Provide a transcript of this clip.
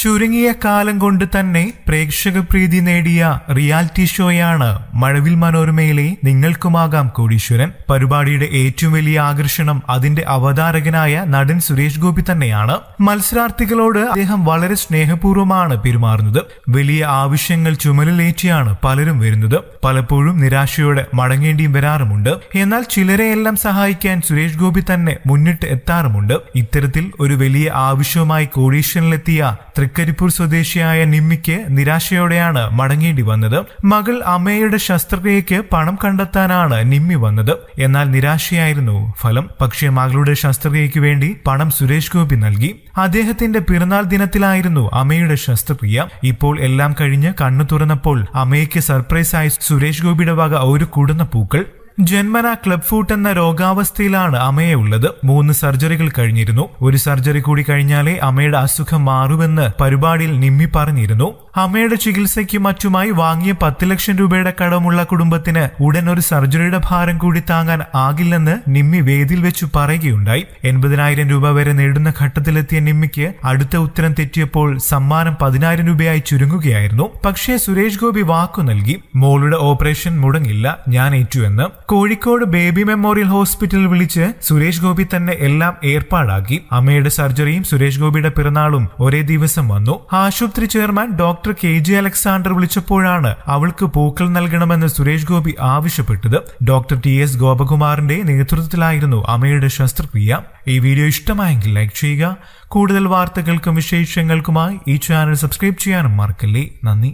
ചുരുങ്ങിയ കാലം കൊണ്ട് തന്നെ പ്രേക്ഷക പ്രീതി നേടിയ റിയാലിറ്റി ഷോയാണ് മഴവിൽ മനോരമയിലെ നിങ്ങൾക്കുമാകാം കോടീശ്വരൻ പരിപാടിയുടെ ഏറ്റവും വലിയ ആകർഷണം അതിന്റെ അവതാരകനായ നടൻ സുരേഷ് ഗോപി തന്നെയാണ് മത്സരാർത്ഥികളോട് അദ്ദേഹം വളരെ സ്നേഹപൂർവ്വമാണ് പെരുമാറുന്നത് വലിയ ആവശ്യങ്ങൾ ചുമലിലേറ്റിയാണ് പലരും വരുന്നത് പലപ്പോഴും നിരാശയോടെ മടങ്ങേണ്ടിയും വരാറുമുണ്ട് എന്നാൽ ചിലരെയെല്ലാം സഹായിക്കാൻ സുരേഷ് ഗോപി തന്നെ മുന്നിട്ട് എത്താറുമുണ്ട് ഇത്തരത്തിൽ ഒരു വലിയ ആവശ്യവുമായി കോടീശ്വരനിലെത്തിയ തൃക്കരിപ്പൂർ സ്വദേശിയായ നിമ്മിക്ക് നിരാശയോടെയാണ് മടങ്ങേണ്ടി വന്നത് മകൾ അമ്മയുടെ ശസ്ത്രക്രിയക്ക് പണം കണ്ടെത്താനാണ് നിമ്മി വന്നത് എന്നാൽ നിരാശയായിരുന്നു ഫലം പക്ഷേ മകളുടെ ശസ്ത്രക്രിയയ്ക്ക് വേണ്ടി പണം സുരേഷ് ഗോപി നൽകി അദ്ദേഹത്തിന്റെ പിറന്നാൾ ദിനത്തിലായിരുന്നു അമ്മയുടെ ശസ്ത്രക്രിയ ഇപ്പോൾ എല്ലാം കഴിഞ്ഞ് കണ്ണു തുറന്നപ്പോൾ അമ്മയ്ക്ക് സർപ്രൈസായി സുരേഷ് ഗോപിയുടെ വക ഒരു കൂടുന്ന പൂക്കൾ ജന്മന ക്ലബ് ഫൂട്ട് എന്ന രോഗാവസ്ഥയിലാണ് അമ്മയെ ഉള്ളത് മൂന്ന് സർജറികൾ കഴിഞ്ഞിരുന്നു ഒരു സർജറി കൂടി കഴിഞ്ഞാലേ അമയുടെ അസുഖം മാറുമെന്ന് പരിപാടിയിൽ നിമ്മി പറഞ്ഞിരുന്നു അമ്മയുടെ ചികിത്സയ്ക്കും മറ്റുമായി വാങ്ങിയ പത്ത് ലക്ഷം രൂപയുടെ കടമുള്ള കുടുംബത്തിന് ഉടൻ ഒരു സർജറിയുടെ ഭാരം കൂടി താങ്ങാൻ ആകില്ലെന്ന് നിമ്മി വേദിയിൽ വെച്ച് പറയുകയുണ്ടായി എൺപതിനായിരം രൂപ വരെ നേടുന്ന ഘട്ടത്തിലെത്തിയ നിമ്മിക്ക് അടുത്ത ഉത്തരം തെറ്റിയപ്പോൾ സമ്മാനം പതിനായിരം രൂപയായി ചുരുങ്ങുകയായിരുന്നു പക്ഷേ സുരേഷ് ഗോപി വാക്കു നൽകി മോളുടെ ഓപ്പറേഷൻ മുടങ്ങില്ല ഞാൻ ഏറ്റുവെന്ന് കോഴിക്കോട് ബേബി മെമ്മോറിയൽ ഹോസ്പിറ്റലിൽ വിളിച്ച് സുരേഷ് ഗോപി തന്നെ എല്ലാം ഏർപ്പാടാക്കി അമ്മയുടെ സർജറിയും സുരേഷ് ഗോപിയുടെ പിറന്നാളും ഒരേ ദിവസം വന്നു ആശുപത്രി chairman doctor doctor K J Alexander വിളിച്ചപ്പോഴാണ് അവൾക്ക് പൂക്കൾ നൽകണമെന്ന് സുരേഷ് ഗോപി ആവശ്യപ്പെട്ടത് ഡോക്ടർ ടി എസ് ഗോപകുമാറിന്റെ നേതൃത്വത്തിലായിരുന്നു അമ്മയുടെ ശസ്ത്രക്രിയ ഈ വീഡിയോ ഇഷ്ടമായെങ്കിൽ ലൈക്ക് ചെയ്യുക കൂടുതൽ വാർത്തകൾക്കും വിശേഷങ്ങൾക്കുമായി ഈ ചാനൽ സബ്സ്ക്രൈബ് ചെയ്യാനും മറക്കല്ലേ നന്ദി